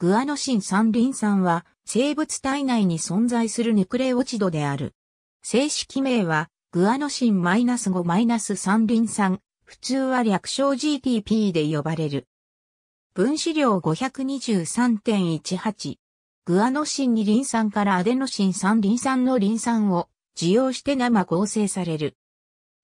グアノシン三リン酸は生物体内に存在するヌクレオチドである。正式名はグアノシン -5-3 リン酸、普通は略称 GTP で呼ばれる。分子量523.18。グアノシン2リン酸からアデノシン三リン酸のリン酸を受用して生合成される。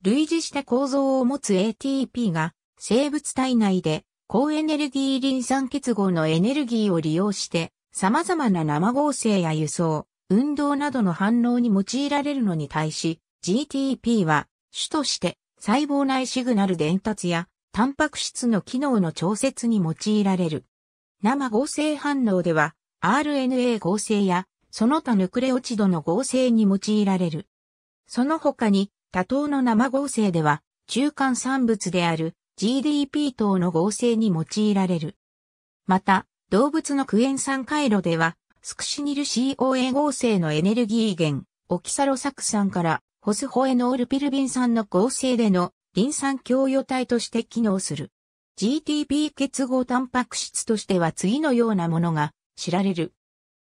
類似した構造を持つ ATP が生物体内で高エネルギーリン酸結合のエネルギーを利用して、様々な生合成や輸送、運動などの反応に用いられるのに対し、GTP は主として細胞内シグナル伝達やタンパク質の機能の調節に用いられる。生合成反応では RNA 合成やその他ヌクレオチドの合成に用いられる。その他に多糖の生合成では中間産物である GDP 等の合成に用いられる。また、動物のクエン酸回路では、スクシニル COA 合成のエネルギー源、オキサロサク酸からホスホエノールピルビン酸の合成でのリン酸共与体として機能する。GTP 結合タンパク質としては次のようなものが知られる。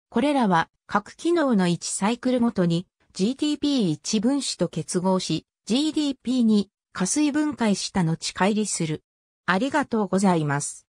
これらは各機能の1サイクルごとに GTP1 分子と結合し GDP2 加水分解した後乖離する。ありがとうございます。